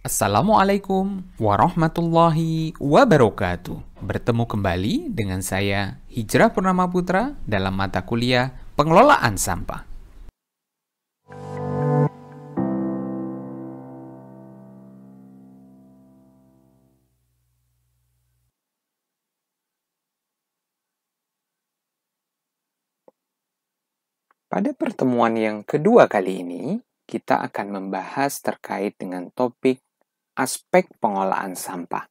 Assalamualaikum warahmatullahi wabarakatuh. Bertemu kembali dengan saya Hijrah Purnama Putra dalam mata kuliah Pengelolaan Sampah. Pada pertemuan yang kedua kali ini, kita akan membahas terkait dengan topik aspek pengolahan sampah.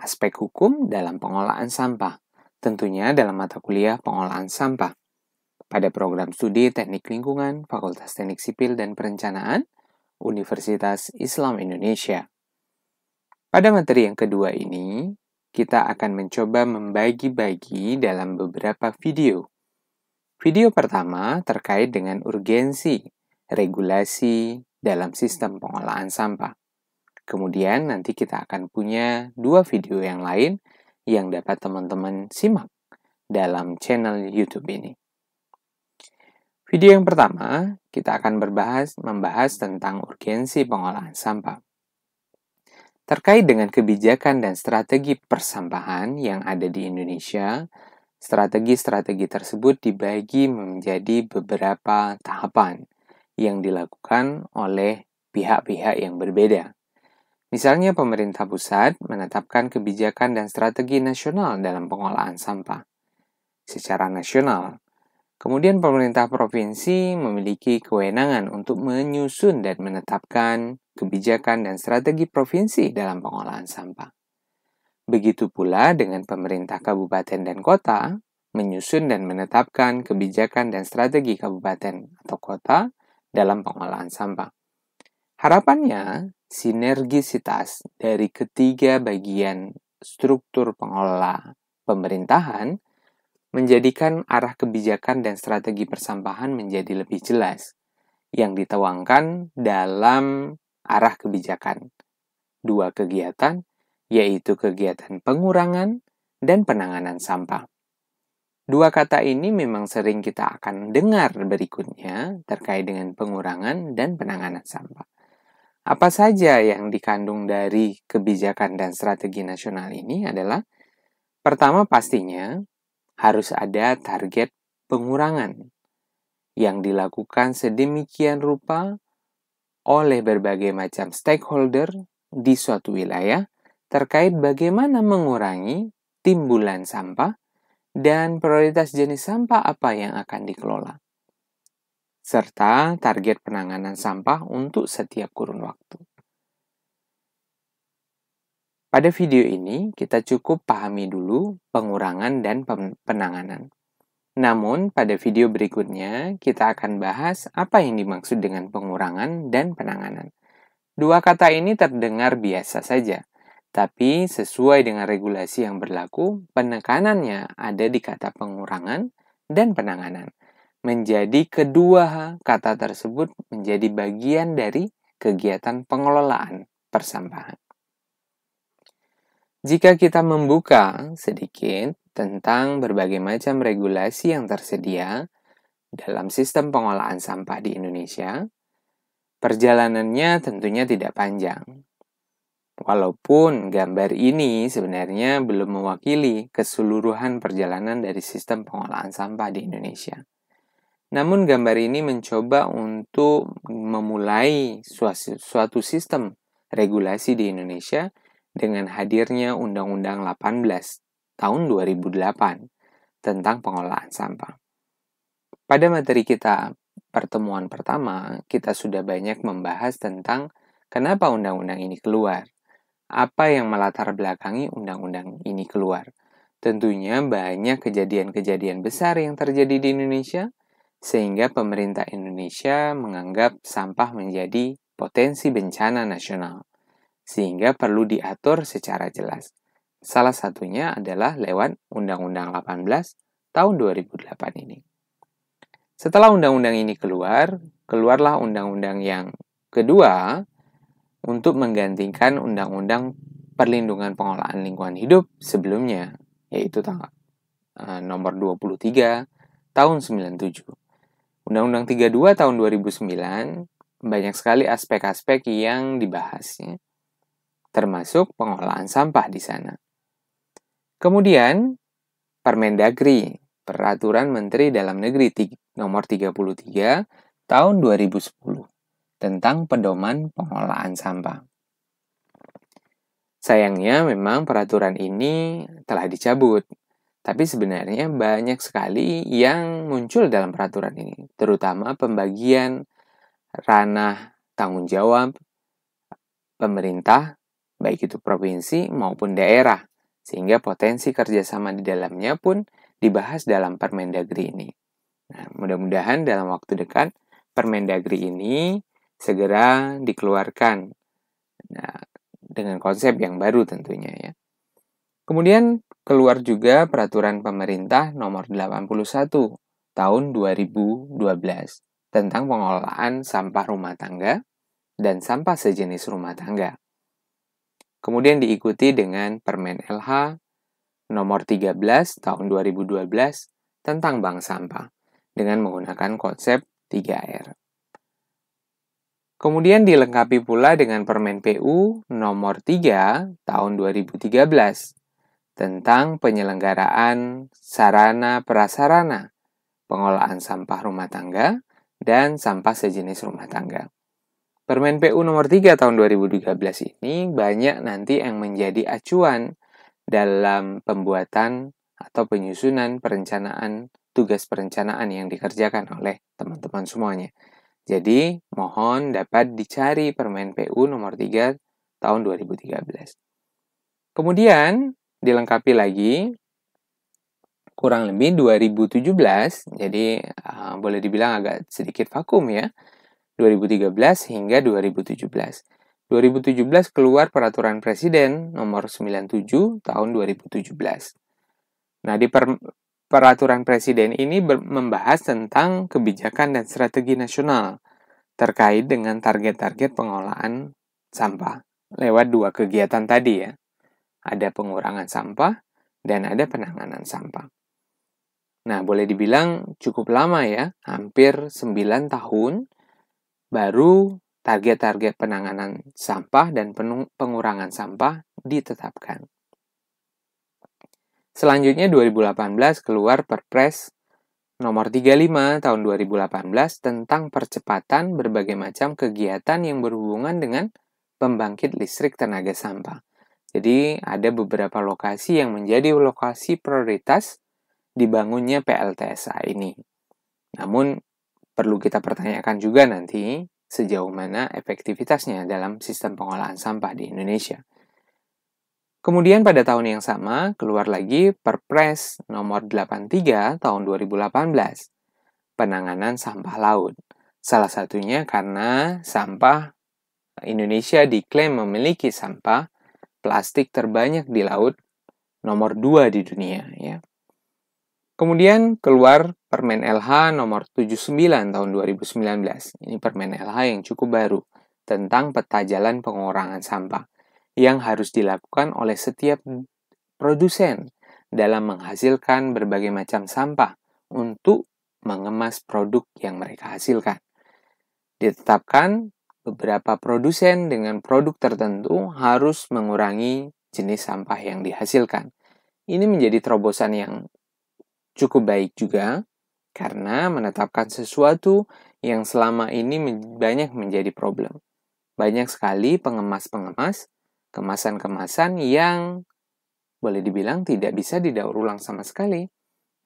Aspek hukum dalam pengolahan sampah, tentunya dalam mata kuliah pengolahan sampah. Pada program studi Teknik Lingkungan, Fakultas Teknik Sipil dan Perencanaan, Universitas Islam Indonesia. Pada materi yang kedua ini, kita akan mencoba membagi-bagi dalam beberapa video. Video pertama terkait dengan urgensi regulasi dalam sistem pengolahan sampah. Kemudian nanti kita akan punya dua video yang lain yang dapat teman-teman simak dalam channel YouTube ini. Video yang pertama, kita akan berbahas membahas tentang urgensi pengolahan sampah. Terkait dengan kebijakan dan strategi persampahan yang ada di Indonesia, strategi-strategi tersebut dibagi menjadi beberapa tahapan yang dilakukan oleh pihak-pihak yang berbeda. Misalnya pemerintah pusat menetapkan kebijakan dan strategi nasional dalam pengolahan sampah secara nasional. Kemudian pemerintah provinsi memiliki kewenangan untuk menyusun dan menetapkan kebijakan dan strategi provinsi dalam pengolahan sampah. Begitu pula dengan pemerintah kabupaten dan kota menyusun dan menetapkan kebijakan dan strategi kabupaten atau kota dalam pengolahan sampah. Harapannya, sinergisitas dari ketiga bagian struktur pengelola pemerintahan menjadikan arah kebijakan dan strategi persampahan menjadi lebih jelas yang dituangkan dalam arah kebijakan. Dua kegiatan, yaitu kegiatan pengurangan dan penanganan sampah. Dua kata ini memang sering kita akan dengar berikutnya terkait dengan pengurangan dan penanganan sampah. Apa saja yang dikandung dari kebijakan dan strategi nasional ini adalah pertama pastinya harus ada target pengurangan yang dilakukan sedemikian rupa oleh berbagai macam stakeholder di suatu wilayah terkait bagaimana mengurangi timbulan sampah dan prioritas jenis sampah apa yang akan dikelola serta target penanganan sampah untuk setiap kurun waktu. Pada video ini, kita cukup pahami dulu pengurangan dan penanganan. Namun, pada video berikutnya, kita akan bahas apa yang dimaksud dengan pengurangan dan penanganan. Dua kata ini terdengar biasa saja, tapi sesuai dengan regulasi yang berlaku, penekanannya ada di kata pengurangan dan penanganan menjadi kedua kata tersebut menjadi bagian dari kegiatan pengelolaan persampahan. Jika kita membuka sedikit tentang berbagai macam regulasi yang tersedia dalam sistem pengolahan sampah di Indonesia, perjalanannya tentunya tidak panjang. Walaupun gambar ini sebenarnya belum mewakili keseluruhan perjalanan dari sistem pengolahan sampah di Indonesia. Namun gambar ini mencoba untuk memulai suatu sistem regulasi di Indonesia dengan hadirnya Undang-Undang 18 tahun 2008 tentang pengolahan sampah. Pada materi kita pertemuan pertama, kita sudah banyak membahas tentang kenapa undang-undang ini keluar, apa yang melatar belakangi undang-undang ini keluar. Tentunya banyak kejadian-kejadian besar yang terjadi di Indonesia, sehingga pemerintah Indonesia menganggap sampah menjadi potensi bencana nasional, sehingga perlu diatur secara jelas. Salah satunya adalah lewat Undang-Undang 18 tahun 2008 ini. Setelah undang-undang ini keluar, keluarlah undang-undang yang kedua untuk menggantikan Undang-Undang Perlindungan Pengolahan Lingkungan Hidup sebelumnya, yaitu tanggal eh, nomor 23 tahun 97. Undang-Undang 32 tahun 2009 banyak sekali aspek-aspek yang dibahasnya, termasuk pengolahan sampah di sana. Kemudian, Permendagri, Peraturan Menteri Dalam Negeri nomor 33 tahun 2010 tentang pedoman pengolahan sampah. Sayangnya memang peraturan ini telah dicabut tapi sebenarnya banyak sekali yang muncul dalam peraturan ini, terutama pembagian ranah tanggung jawab pemerintah, baik itu provinsi maupun daerah, sehingga potensi kerjasama di dalamnya pun dibahas dalam Permendagri ini. Nah, mudah-mudahan dalam waktu dekat Permendagri ini segera dikeluarkan nah, dengan konsep yang baru tentunya ya. Kemudian keluar juga peraturan pemerintah nomor 81 tahun 2012 tentang pengelolaan sampah rumah tangga dan sampah sejenis rumah tangga. Kemudian diikuti dengan Permen LH nomor 13 tahun 2012 tentang bank sampah dengan menggunakan konsep 3R. Kemudian dilengkapi pula dengan Permen PU nomor 3 tahun 2013 tentang penyelenggaraan sarana prasarana pengolahan sampah rumah tangga dan sampah sejenis rumah tangga. Permen PU nomor 3 tahun 2013 ini banyak nanti yang menjadi acuan dalam pembuatan atau penyusunan perencanaan tugas perencanaan yang dikerjakan oleh teman-teman semuanya. Jadi, mohon dapat dicari Permen PU nomor 3 tahun 2013. Kemudian, dilengkapi lagi kurang lebih 2017 jadi uh, boleh dibilang agak sedikit vakum ya 2013 hingga 2017 2017 keluar peraturan presiden nomor 97 tahun 2017 nah di per peraturan presiden ini membahas tentang kebijakan dan strategi nasional terkait dengan target-target pengolahan sampah lewat dua kegiatan tadi ya ada pengurangan sampah, dan ada penanganan sampah. Nah, boleh dibilang cukup lama ya, hampir 9 tahun baru target-target penanganan sampah dan pengurangan sampah ditetapkan. Selanjutnya 2018 keluar Perpres nomor 35 tahun 2018 tentang percepatan berbagai macam kegiatan yang berhubungan dengan pembangkit listrik tenaga sampah. Jadi ada beberapa lokasi yang menjadi lokasi prioritas dibangunnya PLTSA ini. Namun perlu kita pertanyakan juga nanti sejauh mana efektivitasnya dalam sistem pengolahan sampah di Indonesia. Kemudian pada tahun yang sama keluar lagi Perpres nomor 83 tahun 2018 penanganan sampah laut. Salah satunya karena sampah Indonesia diklaim memiliki sampah plastik terbanyak di laut, nomor 2 di dunia ya. Kemudian keluar Permen LH nomor 79 tahun 2019. Ini Permen LH yang cukup baru tentang peta jalan pengurangan sampah yang harus dilakukan oleh setiap produsen dalam menghasilkan berbagai macam sampah untuk mengemas produk yang mereka hasilkan. Ditetapkan beberapa produsen dengan produk tertentu harus mengurangi jenis sampah yang dihasilkan. Ini menjadi terobosan yang cukup baik juga karena menetapkan sesuatu yang selama ini banyak menjadi problem. Banyak sekali pengemas-pengemas, kemasan-kemasan yang boleh dibilang tidak bisa didaur ulang sama sekali.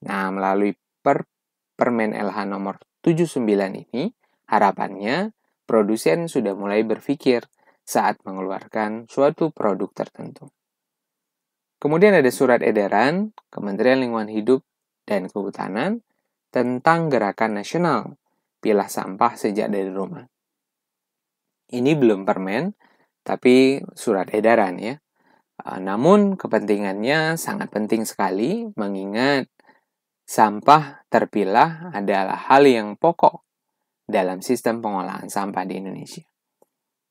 Nah, melalui per Permen LH nomor 79 ini, harapannya produsen sudah mulai berpikir saat mengeluarkan suatu produk tertentu. Kemudian ada surat edaran Kementerian Lingkungan Hidup dan Kehutanan tentang gerakan nasional pilah sampah sejak dari rumah. Ini belum permen, tapi surat edaran ya. E, namun kepentingannya sangat penting sekali mengingat sampah terpilah adalah hal yang pokok dalam sistem pengolahan sampah di Indonesia.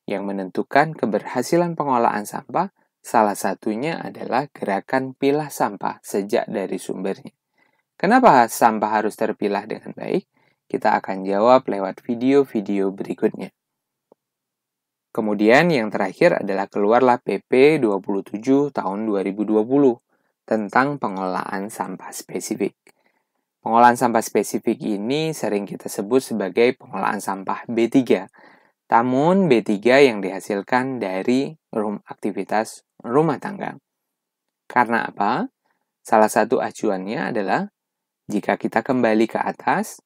Yang menentukan keberhasilan pengolahan sampah salah satunya adalah gerakan pilah sampah sejak dari sumbernya. Kenapa sampah harus terpilah dengan baik? Kita akan jawab lewat video-video berikutnya. Kemudian yang terakhir adalah keluarlah PP 27 tahun 2020 tentang pengolahan sampah spesifik. Pengolahan sampah spesifik ini sering kita sebut sebagai pengolahan sampah B3. Namun B3 yang dihasilkan dari rumah aktivitas rumah tangga. Karena apa? Salah satu acuannya adalah jika kita kembali ke atas,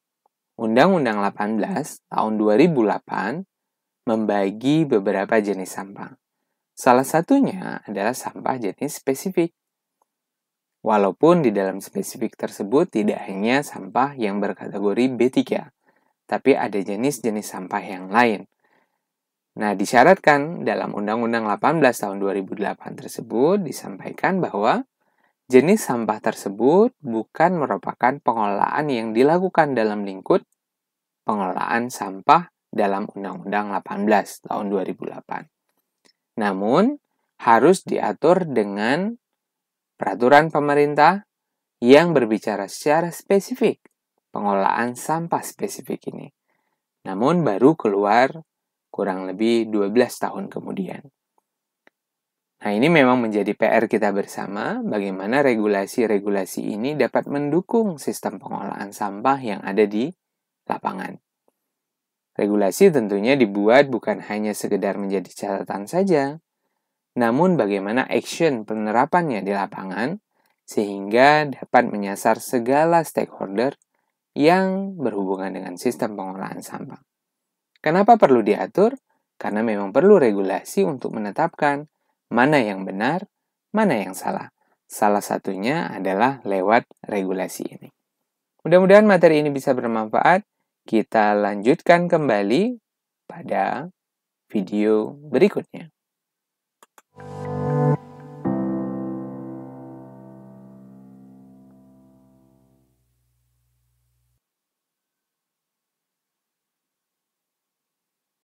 Undang-Undang 18 tahun 2008 membagi beberapa jenis sampah. Salah satunya adalah sampah jenis spesifik. Walaupun di dalam spesifik tersebut tidak hanya sampah yang berkategori B3, tapi ada jenis-jenis sampah yang lain. Nah, disyaratkan dalam Undang-Undang 18 tahun 2008 tersebut disampaikan bahwa jenis sampah tersebut bukan merupakan pengelolaan yang dilakukan dalam lingkup pengelolaan sampah dalam Undang-Undang 18 tahun 2008. Namun, harus diatur dengan peraturan pemerintah yang berbicara secara spesifik pengolahan sampah spesifik ini. Namun baru keluar kurang lebih 12 tahun kemudian. Nah, ini memang menjadi PR kita bersama bagaimana regulasi-regulasi ini dapat mendukung sistem pengolahan sampah yang ada di lapangan. Regulasi tentunya dibuat bukan hanya sekedar menjadi catatan saja, namun bagaimana action penerapannya di lapangan sehingga dapat menyasar segala stakeholder yang berhubungan dengan sistem pengolahan sampah. Kenapa perlu diatur? Karena memang perlu regulasi untuk menetapkan mana yang benar, mana yang salah. Salah satunya adalah lewat regulasi ini. Mudah-mudahan materi ini bisa bermanfaat. Kita lanjutkan kembali pada video berikutnya.